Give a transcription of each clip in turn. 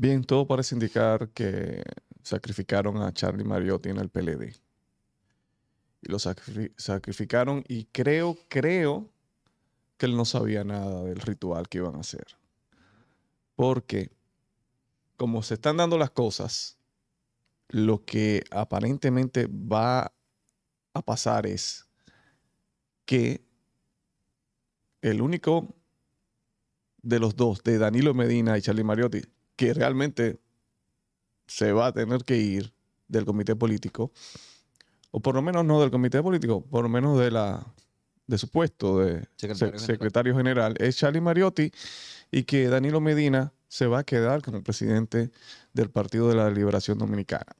Bien, todo parece indicar que sacrificaron a Charlie Mariotti en el PLD. Y lo sacrificaron y creo, creo que él no sabía nada del ritual que iban a hacer. Porque como se están dando las cosas, lo que aparentemente va a pasar es que el único de los dos, de Danilo Medina y Charlie Mariotti, que realmente se va a tener que ir del comité político, o por lo menos no del comité político, por lo menos de la de su puesto de secretario, general. general, es Charlie Mariotti, y que Danilo Medina se va a quedar como presidente del Partido de la Liberación Dominicana.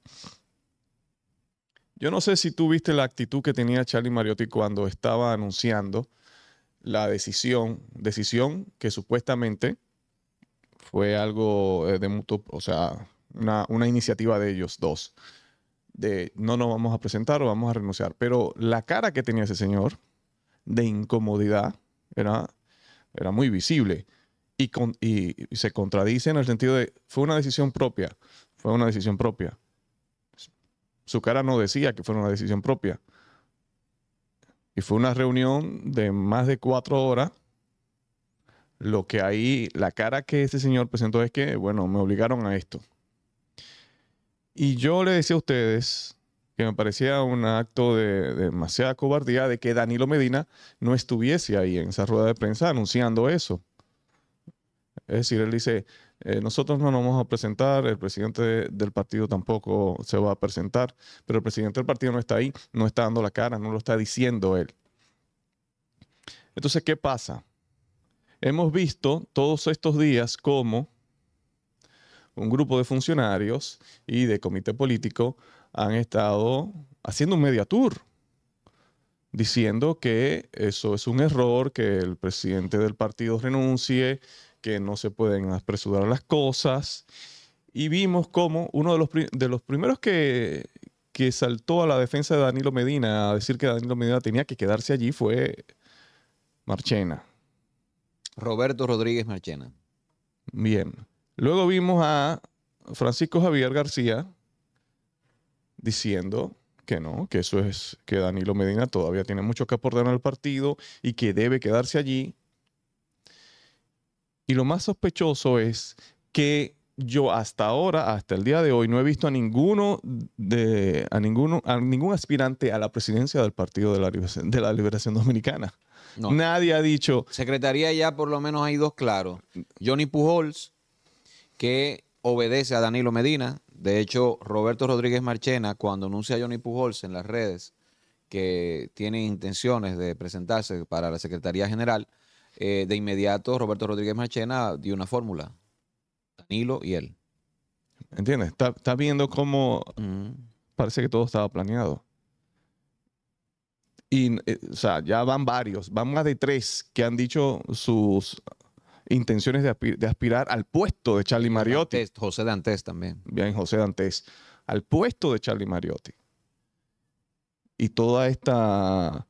Yo no sé si tú viste la actitud que tenía Charlie Mariotti cuando estaba anunciando la decisión, decisión que supuestamente fue algo eh, de mutuo, o sea, una, iniciativa de ellos dos, de no nos vamos a presentar o vamos a renunciar. Pero la cara que tenía ese señor de incomodidad era, era muy visible y, con, se contradice en el sentido de fue una decisión propia, fue una decisión propia. Su cara no decía que fue una decisión propia. Y fue una reunión de más de cuatro horas lo que ahí la cara que ese señor presentó es que, bueno, me obligaron a esto. Y yo le decía a ustedes que me parecía un acto de, demasiada cobardía de que Danilo Medina no estuviese ahí en esa rueda de prensa anunciando eso. Es decir, él dice, eh, nosotros no nos vamos a presentar, el presidente del partido tampoco se va a presentar, pero el presidente del partido no está ahí, no está dando la cara, no lo está diciendo él. Entonces, ¿qué pasa? Hemos visto todos estos días cómo un grupo de funcionarios y de comité político han estado haciendo un media tour, diciendo que eso es un error, que el presidente del partido renuncie, que no se pueden apresurar las cosas. Y vimos cómo uno de los, de los primeros que, que saltó a la defensa de Danilo Medina a decir que Danilo Medina tenía que quedarse allí fue Marchena. Roberto Rodríguez Marchena. Bien. Luego vimos a Francisco Javier García diciendo que no, que eso es que Danilo Medina todavía tiene mucho que aportar al partido y que debe quedarse allí. Y lo más sospechoso es que yo hasta ahora, hasta el día de hoy, no he visto a ninguno de a ninguno a ningún aspirante a la presidencia del Partido de de la Liberación Dominicana. Nadie ha dicho. Secretaría ya por lo menos hay dos claros. Johnny Pujols, que obedece a Danilo Medina. De hecho, Roberto Rodríguez Marchena, cuando anuncia a Johnny Pujols en las redes que tiene intenciones de presentarse para la Secretaría General, eh, de inmediato Roberto Rodríguez Marchena dio una fórmula. Danilo y él. ¿Entiendes? Está, viendo cómo parece que todo estaba planeado. Y, eh, o sea, ya van varios, van más de tres que han dicho sus intenciones de, aspirar al puesto de Charlie Mariotti. José Dantes también. Bien, José Dantes. Al puesto de Charlie Mariotti. Y toda esta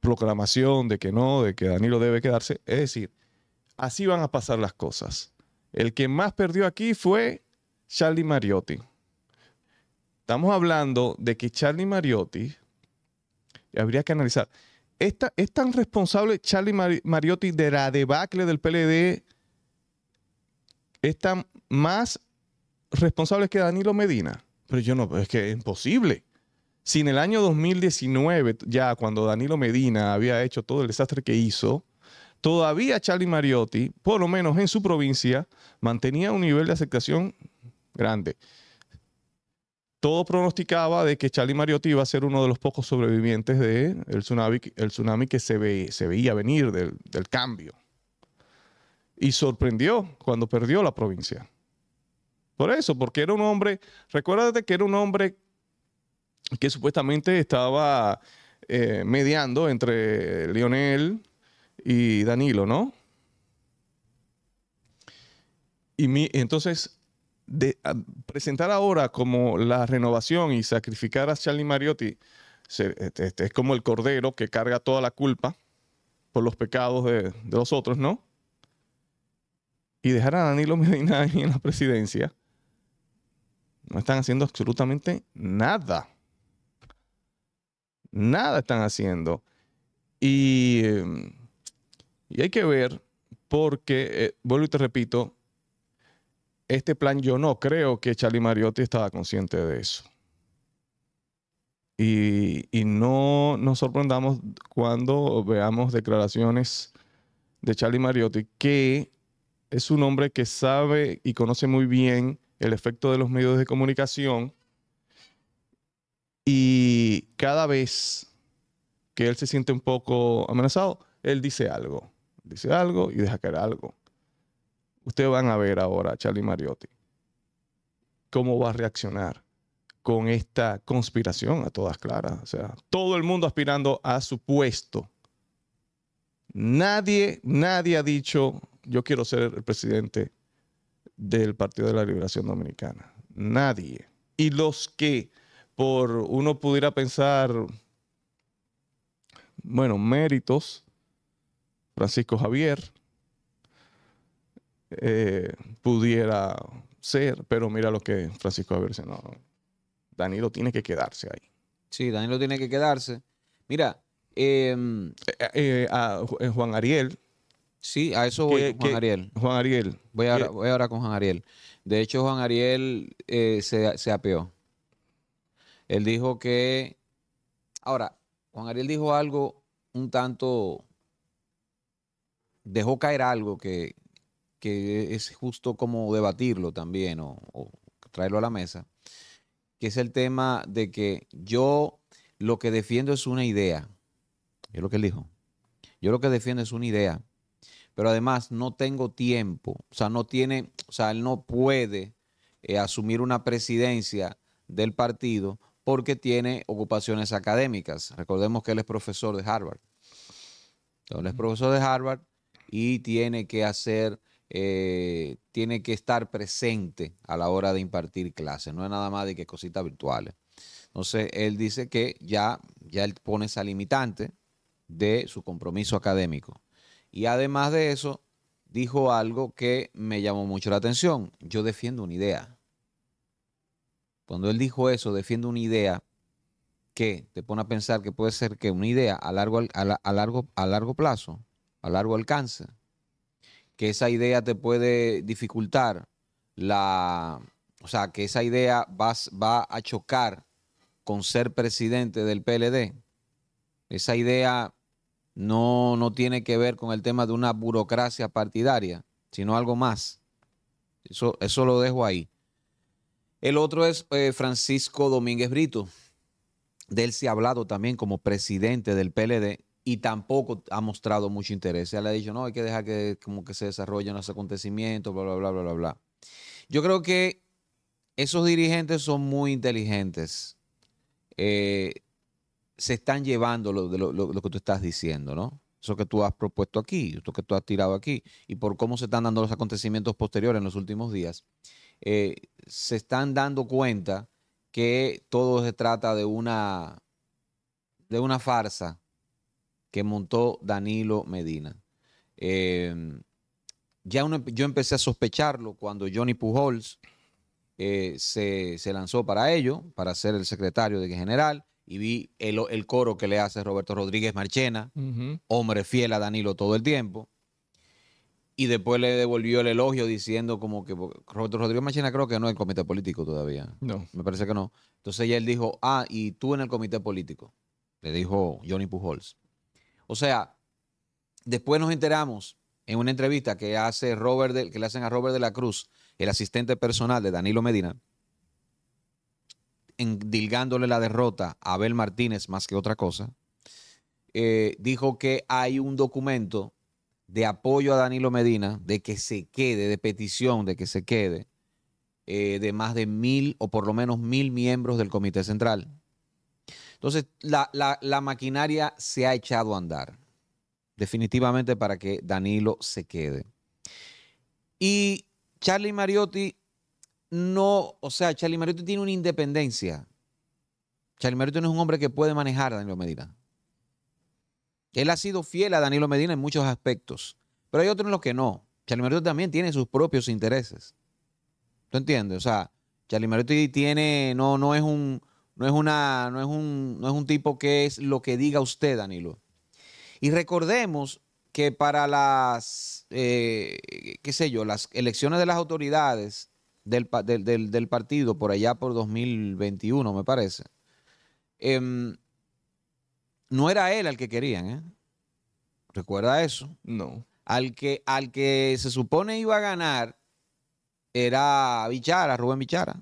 proclamación de que no, de que Danilo debe quedarse. Es decir, así van a pasar las cosas. El que más perdió aquí fue Charlie Mariotti. Estamos hablando de que Charlie Mariotti habría que analizar. ¿Es tan responsable Charlie Mariotti de la debacle del PLD? ¿Es tan más responsable que Danilo Medina? Pero yo no, es que es imposible. Si en el año 2019, ya cuando Danilo Medina había hecho todo el desastre que hizo, todavía Charlie Mariotti, por lo menos en su provincia, mantenía un nivel de aceptación grande todo pronosticaba de que Charlie Mariotti iba a ser uno de los pocos sobrevivientes del tsunami, que se, veía venir del, cambio. Y sorprendió cuando perdió la provincia. Por eso, porque era un hombre, recuérdate que era un hombre que supuestamente estaba eh, mediando entre Lionel y Danilo, ¿no? Y entonces Ah, presentar ahora como la renovación y sacrificar a Charlie Mariotti este, este, es como el cordero que carga toda la culpa por los pecados de, los otros, ¿no? Y dejar a Danilo Medina en la presidencia. No están haciendo absolutamente nada. Nada están haciendo. Y, em, y hay que ver, porque, eh, vuelvo y te repito, este plan, yo no creo que Charlie Mariotti estaba consciente de eso. Y, no nos sorprendamos cuando veamos declaraciones de Charlie Mariotti, que es un hombre que sabe y conoce muy bien el efecto de los medios de comunicación. Y cada vez que él se siente un poco amenazado, él dice algo, dice algo y deja caer algo. Ustedes van a ver ahora Charlie Mariotti cómo va a reaccionar con esta conspiración a todas claras. O sea, todo el mundo aspirando a su puesto. Nadie, nadie ha dicho, yo quiero ser el presidente del Partido de la Liberación Dominicana. Nadie. Y los que por uno pudiera pensar, bueno, méritos, Francisco Javier, eh, pudiera ser, pero mira lo que Francisco Javier no, Danilo tiene que quedarse ahí. Sí, Danilo tiene que quedarse. Mira, em, eh, eh, a Juan Ariel. Sí, a eso voy, Juan Ariel. Juan Ariel. Voy ahora, con Juan Ariel. De hecho, Juan Ariel se, se apeó. Él dijo que... Ahora, Juan Ariel dijo algo un tanto... Dejó caer algo que, que es justo como debatirlo también o, traerlo a la mesa, que es el tema de que yo lo que defiendo es una idea. Es lo que dijo. Yo lo que defiendo es una idea. Pero además no tengo tiempo. O sea, no tiene, o sea, él no puede eh, asumir una presidencia del partido porque tiene ocupaciones académicas. Recordemos que él es profesor de Harvard. él es profesor de Harvard y tiene que hacer eh, tiene que estar presente a la hora de impartir clases, no es nada más de que cositas virtuales. Entonces, él dice que ya, ya él pone esa limitante de su compromiso académico. Y además de eso, dijo algo que me llamó mucho la atención. Yo defiendo una idea. Cuando él dijo eso, defiendo una idea que te pone a pensar que puede ser que una idea a largo, largo, a largo plazo, a largo alcance, que esa idea te puede dificultar la, o sea, que esa idea vas, va a chocar con ser presidente del PLD. Esa idea no, no tiene que ver con el tema de una burocracia partidaria, sino algo más. Eso, eso lo dejo ahí. El otro es eh, Francisco Domínguez Brito. De él se ha hablado también como presidente del PLD y tampoco ha mostrado mucho interés. le ha dicho, no, hay que dejar que como que se desarrollen los acontecimientos, bla, bla, bla, bla, bla, Yo creo que esos dirigentes son muy inteligentes. Eh, se están llevando lo, que tú estás diciendo, ¿no? Eso que tú has propuesto aquí, esto que tú has tirado aquí, y por cómo se están dando los acontecimientos posteriores en los últimos días, eh, se están dando cuenta que todo se trata de una, de una farsa, que montó Danilo Medina. Em, ya yo empecé a sospecharlo cuando Johnny Pujols eh, se, lanzó para ello, para ser el secretario de general, y vi el, el coro que le hace Roberto Rodríguez Marchena, hombre fiel a Danilo todo el tiempo. Y después le devolvió el elogio diciendo como que Roberto Rodríguez Marchena creo que no es el comité político todavía. No. Me parece que no. Entonces ya él dijo, ah, y tú en el comité político. Le dijo Johnny Pujols. O sea, después nos enteramos en una entrevista que, hace Robert que le hacen a Robert de la Cruz, el asistente personal de Danilo Medina, dilgándole la derrota a Abel Martínez más que otra cosa, eh, dijo que hay un documento de apoyo a Danilo Medina, de que se quede, de petición de que se quede, eh, de más de mil o por lo menos mil miembros del Comité Central. Entonces, la, maquinaria se ha echado a andar, definitivamente para que Danilo se quede. Y Charlie Mariotti no, o sea, Charlie Mariotti tiene una independencia. Charlie Mariotti no es un hombre que puede manejar a Danilo Medina. Él ha sido fiel a Danilo Medina en muchos aspectos, pero hay otros en los que no. Charlie Mariotti también tiene sus propios intereses. ¿Tú entiendes? O sea, Charlie Mariotti tiene, no, no es un, no es, una, no, es un, es un tipo que es lo que diga usted, Danilo. Y recordemos que para las, eh, qué sé yo, las elecciones de las autoridades del, partido por allá por 2021, me parece, em, no era él al que querían, ¿eh? ¿Recuerda eso? No. Al que, al que se supone iba a ganar era Bichara, Rubén Bichara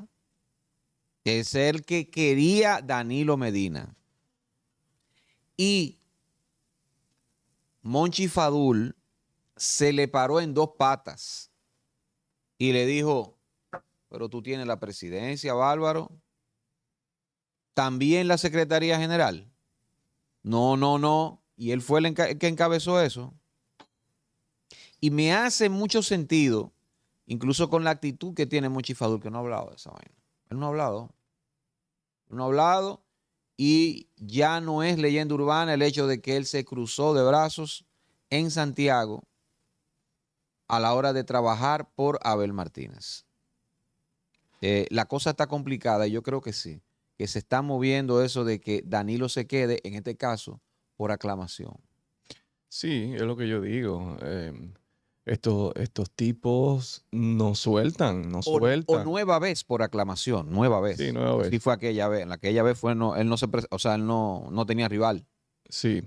es el que quería Danilo Medina. Y Monchi Fadul se le paró en dos patas y le dijo, pero tú tienes la presidencia, Bárbaro, también la Secretaría General. No, no, no. Y él fue el, el que encabezó eso. Y me hace mucho sentido, incluso con la actitud que tiene Monchi Fadul, que no ha hablado de esa vaina él no ha hablado. no ha hablado y ya no es leyenda urbana el hecho de que él se cruzó de brazos en Santiago a la hora de trabajar por Abel Martínez. Eh, la cosa está complicada y yo creo que sí, que se está moviendo eso de que Danilo se quede, en este caso, por aclamación. Sí, es lo que yo digo. Eh, estos, estos tipos no sueltan, no sueltan. O nueva vez por aclamación, nueva vez. Sí, nueva vez. Sí fue aquella vez. En aquella vez fue, no, él no se, o sea, él no, no tenía rival. Sí.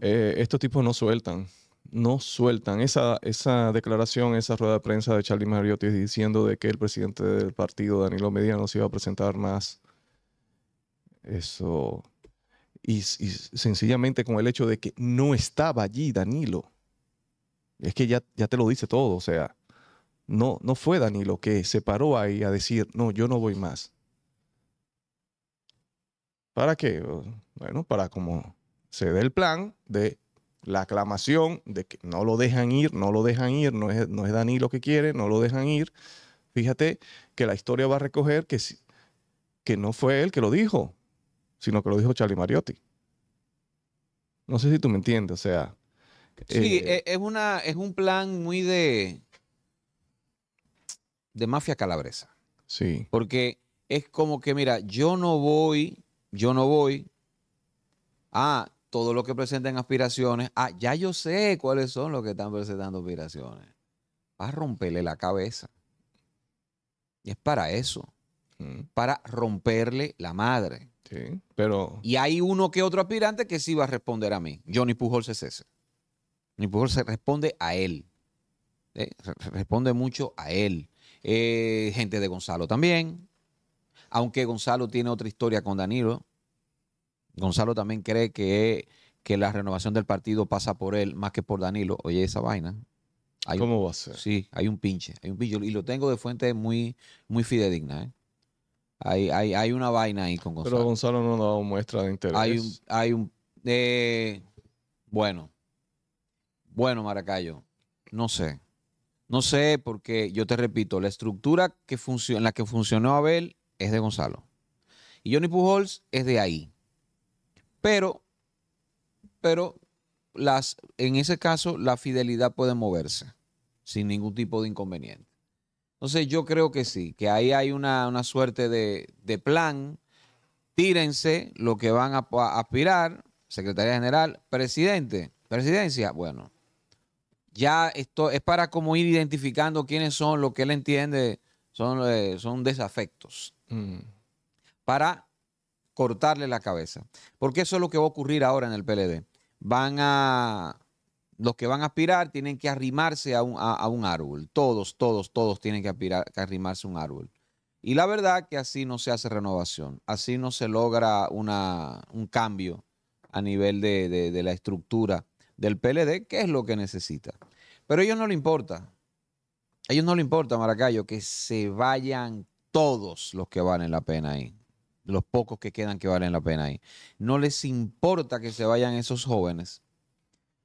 Eh, estos tipos no sueltan, no sueltan. Esa, esa declaración, esa rueda de prensa de Charlie Mariotti diciendo de que el presidente del partido, Danilo Medina, no se iba a presentar más. Eso. y sencillamente con el hecho de que no estaba allí Danilo. Es que ya, te lo dice todo, o sea, no, no fue Danilo que se paró ahí a decir, no, yo no voy más. ¿Para qué? Bueno, para como se dé el plan de la aclamación de que no lo dejan ir, no lo dejan ir, no es, no es Danilo que quiere, no lo dejan ir. Fíjate que la historia va a recoger que, que no fue él que lo dijo, sino que lo dijo Charlie Mariotti. No sé si tú me entiendes, o sea, Sí, eh, e, es, una, es un plan muy de, de mafia calabresa. Sí. Porque es como que, mira, yo no voy, yo no voy a todo lo que presenten aspiraciones. Ah, ya yo sé cuáles son los que están presentando aspiraciones. Va a romperle la cabeza. Y es para eso. Mm. Para romperle la madre. Sí, pero. Y hay uno que otro aspirante que sí va a responder a mí. Johnny Pujols es ese. Mi pueblo se responde a él. ¿eh? Responde mucho a él. Eh, gente de Gonzalo también. Aunque Gonzalo tiene otra historia con Danilo. Gonzalo también cree que, que la renovación del partido pasa por él más que por Danilo. Oye, esa vaina. ¿Cómo va a ser? Sí, hay un pinche. Hay un Y lo tengo de fuente muy, muy fidedigna. ¿eh? Hay, hay, una vaina ahí con Gonzalo. Pero Gonzalo no nos da muestra de interés. Hay un. Hay un bueno, bueno, Maracayo, no sé. No sé porque, yo te repito, la estructura que en la que funcionó Abel es de Gonzalo. Y Johnny Pujols es de ahí. Pero, pero las, en ese caso la fidelidad puede moverse sin ningún tipo de inconveniente. Entonces yo creo que sí, que ahí hay una, suerte de, plan. Tírense lo que van a, a aspirar, secretaría general, presidente, presidencia, bueno, ya esto es para como ir identificando quiénes son lo que él entiende son, eh, son desafectos. Mm. Para cortarle la cabeza. Porque eso es lo que va a ocurrir ahora en el PLD. Van a. Los que van a aspirar tienen que arrimarse a un, árbol. Todos, todos, todos tienen que, aspirar, arrimarse a un árbol. Y la verdad que así no se hace renovación, así no se logra un cambio a nivel de la estructura del PLD qué es lo que necesita. Pero a ellos no le importa. A ellos no le importa, Maracayo, que se vayan todos los que valen la pena ahí. Los pocos que quedan que valen la pena ahí. No les importa que se vayan esos jóvenes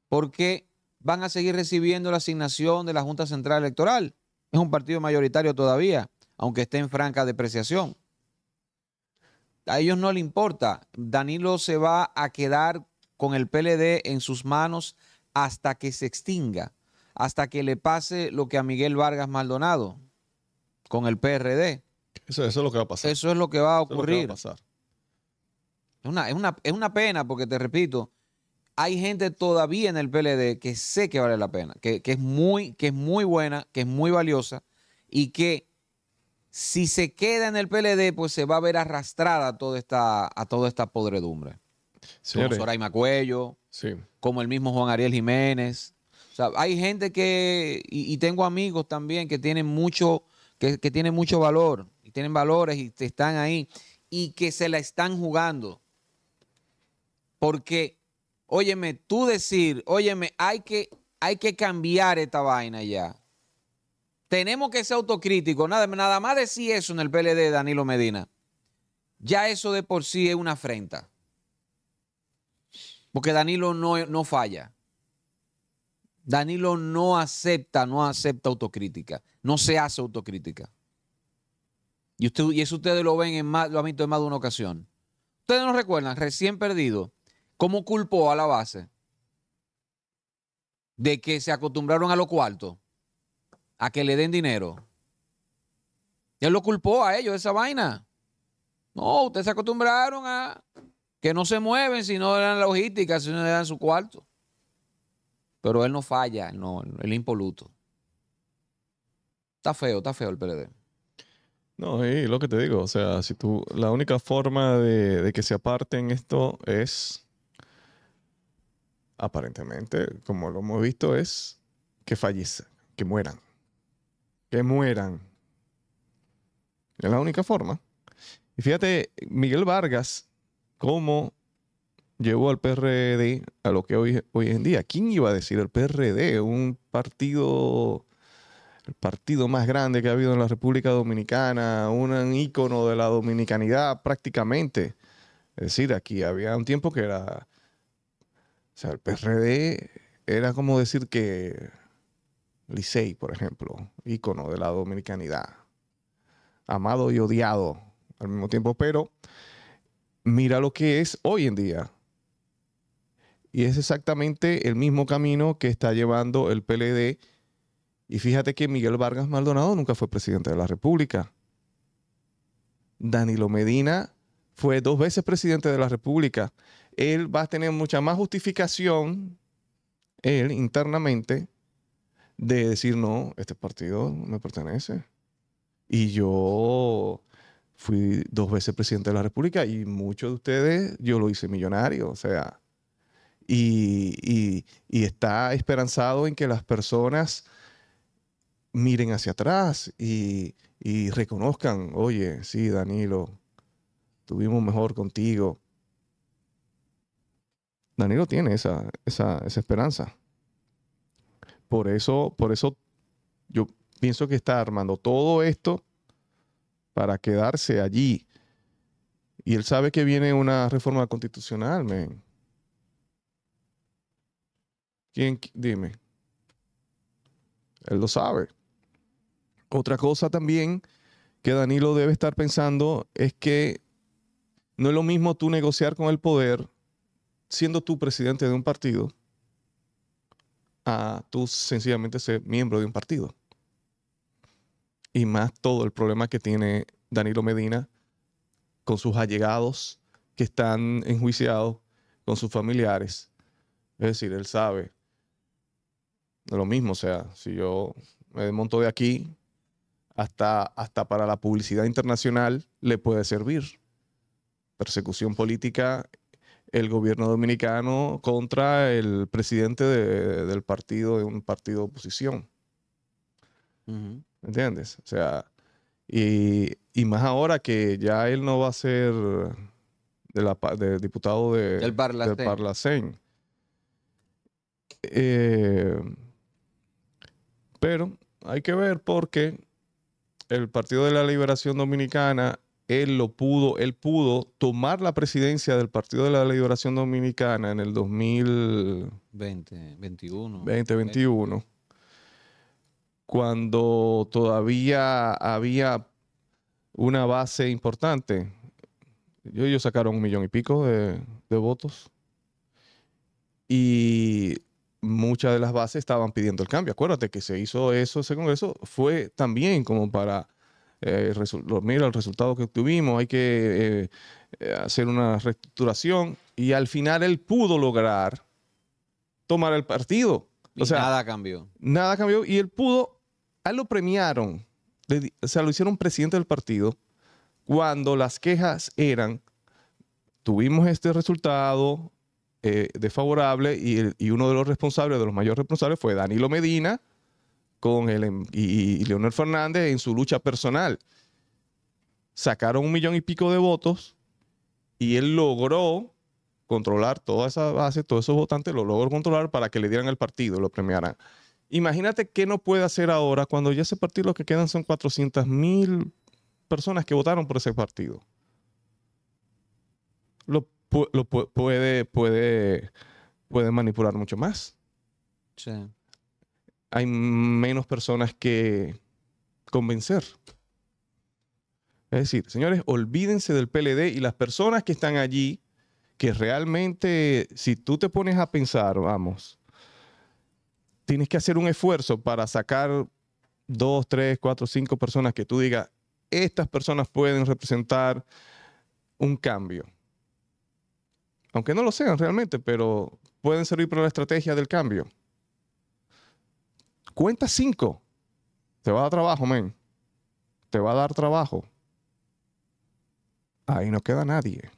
porque van a seguir recibiendo la asignación de la Junta Central Electoral. Es un partido mayoritario todavía, aunque esté en franca depreciación. A ellos no le importa. Danilo se va a quedar con el PLD en sus manos hasta que se extinga, hasta que le pase lo que a Miguel Vargas Maldonado con el PRD. Eso, eso es lo que va a pasar. Eso es lo que va a ocurrir. Es, a una, es, una, pena porque, te repito, hay gente todavía en el PLD que sé que vale la pena, que, es muy, que es muy buena, que es muy valiosa y que si se queda en el PLD, pues se va a ver arrastrada toda esta, a toda esta podredumbre como Cuello, como el mismo Juan Ariel Jiménez. O sea, hay gente que, y, tengo amigos también que tienen mucho, que, tienen mucho valor, y tienen valores y están ahí, y que se la están jugando. Porque, óyeme, tú decir, óyeme, hay que, hay que cambiar esta vaina ya. Tenemos que ser autocríticos. Nada, nada más decir eso en el PLD, Danilo Medina. Ya eso de por sí es una afrenta. Porque Danilo no, falla. Danilo no acepta, no acepta autocrítica. No se hace autocrítica. Y, y eso ustedes lo ven en más, lo han en más de una ocasión. Ustedes no recuerdan, recién perdido, cómo culpó a la base de que se acostumbraron a lo cuarto, a que le den dinero. Ya lo culpó a ellos esa vaina. No, ustedes se acostumbraron a que no se mueven si no eran dan logística, si no le dan su cuarto. Pero él no falla, no, el impoluto. Está feo, está feo el PLD. No, y lo que te digo, o sea, si tú, la única forma de, que se aparten esto es, aparentemente, como lo hemos visto, es que fallecen que mueran, que mueran. Es la única forma. Y fíjate, Miguel Vargas cómo llevó al PRD a lo que hoy, en día. ¿Quién iba a decir el PRD? Un partido, el partido más grande que ha habido en la República Dominicana, un ícono de la dominicanidad prácticamente. Es decir, aquí había un tiempo que era, o sea, el PRD era como decir que Licey, por ejemplo, ícono de la dominicanidad, amado y odiado al mismo tiempo, pero mira lo que es hoy en día. Y es exactamente el mismo camino que está llevando el PLD. Y fíjate que Miguel Vargas Maldonado nunca fue presidente de la República. Danilo Medina fue dos veces presidente de la República. Él va a tener mucha más justificación, él internamente, de decir, no, este partido me pertenece. Y yo fui dos veces presidente de la República y muchos de ustedes yo lo hice millonario, o sea, y, está esperanzado en que las personas miren hacia atrás y, reconozcan, oye, sí, Danilo, tuvimos mejor contigo. Danilo tiene esa, esa, esperanza. Por eso, por eso yo pienso que está armando todo esto para quedarse allí. Y él sabe que viene una reforma constitucional, men. ¿Quién? Dime. Él lo sabe. Otra cosa también que Danilo debe estar pensando es que no es lo mismo tú negociar con el poder siendo tú presidente de un partido a tú sencillamente ser miembro de un partido y más todo el problema que tiene Danilo Medina con sus allegados que están enjuiciados, con sus familiares. Es decir, él sabe lo mismo, o sea, si yo me desmonto de aquí, hasta, hasta para la publicidad internacional le puede servir. Persecución política, el gobierno dominicano contra el presidente del partido, de un partido de oposición. ¿Me entiendes? O sea, y, más ahora que ya él no va a ser de la, de diputado de, del Parlacén. Eh, pero hay que ver porque el Partido de la Liberación Dominicana, él lo pudo, él pudo tomar la presidencia del Partido de la Liberación Dominicana en el 2020 2021 cuando todavía había una base importante. Ellos sacaron un millón y pico de, votos. Y muchas de las bases estaban pidiendo el cambio. Acuérdate que se hizo eso, ese Congreso fue también como para, eh, mira el resultado que obtuvimos, hay que eh, eh, hacer una reestructuración y al final él pudo lograr tomar el partido. nada cambió. Nada cambió y él pudo lo premiaron, o sea, lo hicieron presidente del partido cuando las quejas eran, tuvimos este resultado eh, desfavorable y, uno de los responsables, de los mayores responsables, fue Danilo Medina con el, em, y, Leonel Fernández en su lucha personal. Sacaron un millón y pico de votos y él logró controlar toda esa base, todos esos votantes, lo logró controlar para que le dieran el partido, lo premiaran. Imagínate qué no puede hacer ahora cuando ya ese partido lo que quedan son 400.000 mil personas que votaron por ese partido. Lo, puede, puede, puede manipular mucho más. Hay menos personas que convencer. Es decir, señores, olvídense del PLD y las personas que están allí, que realmente, si tú te pones a pensar, vamos, tienes que hacer un esfuerzo para sacar dos, tres, cuatro, cinco personas que tú digas, estas personas pueden representar un cambio. Aunque no lo sean realmente, pero pueden servir para la estrategia del cambio. Cuenta cinco. Te va a dar trabajo, men. Te va a dar trabajo. Ahí no queda nadie.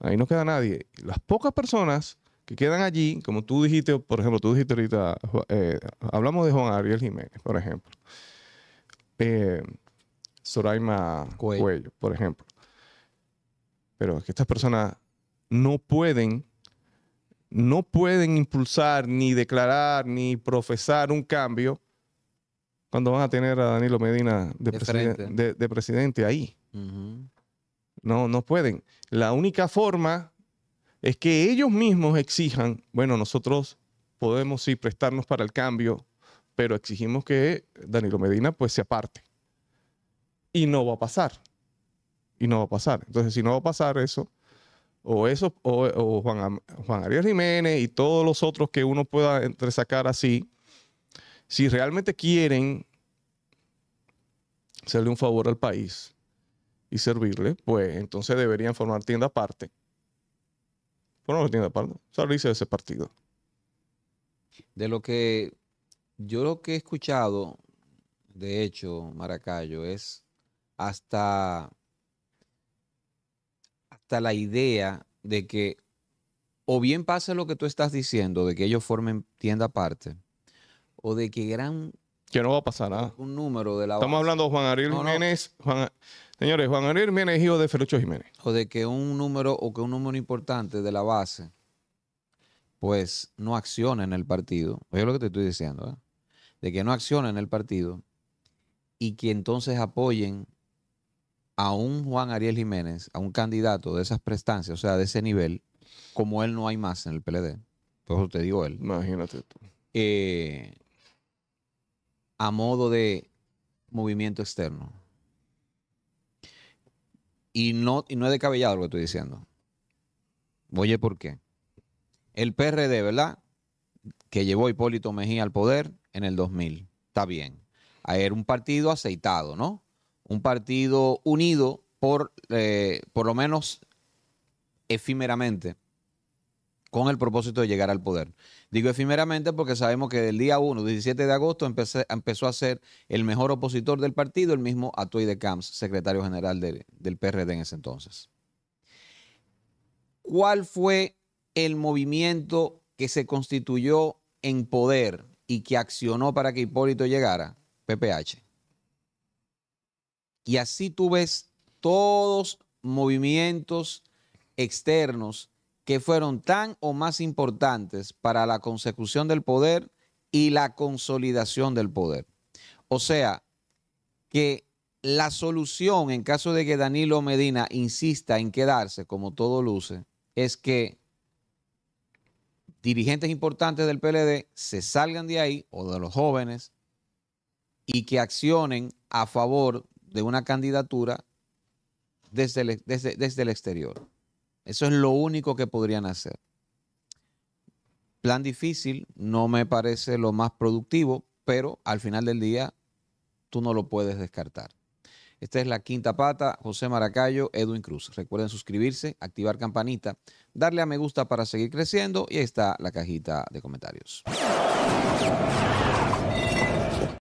Ahí no queda nadie. Las pocas personas que quedan allí, como tú dijiste, por ejemplo, tú dijiste ahorita, eh, hablamos de Juan Ariel Jiménez, por ejemplo. Soraima eh, Cuello. por ejemplo. Pero es que estas personas no pueden, no pueden impulsar, ni declarar, ni profesar un cambio cuando van a tener a Danilo Medina de, presidente ahí. No, no pueden. La única forma es que ellos mismos exijan, bueno, nosotros podemos sí prestarnos para el cambio, pero exigimos que Danilo Medina pues se aparte. Y no va a pasar. Y no va a pasar. Entonces, si no va a pasar eso, o eso, o, Juan, Juan Ariel Jiménez y todos los otros que uno pueda entresacar así, si realmente quieren hacerle un favor al país y servirle, pues entonces deberían formar tienda aparte por no tienda aparte. de ese partido. De lo que yo lo que he escuchado, de hecho, Maracayo, es hasta, hasta la idea de que o bien pase lo que tú estás diciendo, de que ellos formen tienda aparte, o de que gran... Que no va a pasar nada. Un número de la... Estamos hablando de Juan Ariel Jiménez, Juan, Señores, Juan Ariel, Jiménez hijo de Felucho Jiménez. O de que un número o que un número importante de la base pues no accione en el partido. Oye lo que te estoy diciendo, ¿eh? de que no accione en el partido y que entonces apoyen a un Juan Ariel Jiménez, a un candidato de esas prestancias, o sea, de ese nivel, como él no hay más en el PLD. Por eso te digo él. Imagínate tú. Eh, a modo de movimiento externo. Y no, y no es descabellado lo que estoy diciendo. Oye, ¿por qué? El PRD, ¿verdad? Que llevó a Hipólito Mejía al poder en el 2000. Está bien. Era un partido aceitado, ¿no? Un partido unido por, eh, por lo menos efímeramente, con el propósito de llegar al poder. Digo efímeramente porque sabemos que del día 1, 17 de agosto, empezó a ser el mejor opositor del partido, el mismo Atoy de Camps, secretario general del PRD en ese entonces. ¿Cuál fue el movimiento que se constituyó en poder y que accionó para que Hipólito llegara? PPH. Y así tú ves todos movimientos externos que fueron tan o más importantes para la consecución del poder y la consolidación del poder. O sea, que la solución en caso de que Danilo Medina insista en quedarse, como todo luce, es que dirigentes importantes del PLD se salgan de ahí o de los jóvenes y que accionen a favor de una candidatura desde el, desde, desde el exterior. Eso es lo único que podrían hacer. Plan difícil, no me parece lo más productivo, pero al final del día tú no lo puedes descartar. Esta es la quinta pata, José Maracayo, Edwin Cruz. Recuerden suscribirse, activar campanita, darle a me gusta para seguir creciendo y ahí está la cajita de comentarios.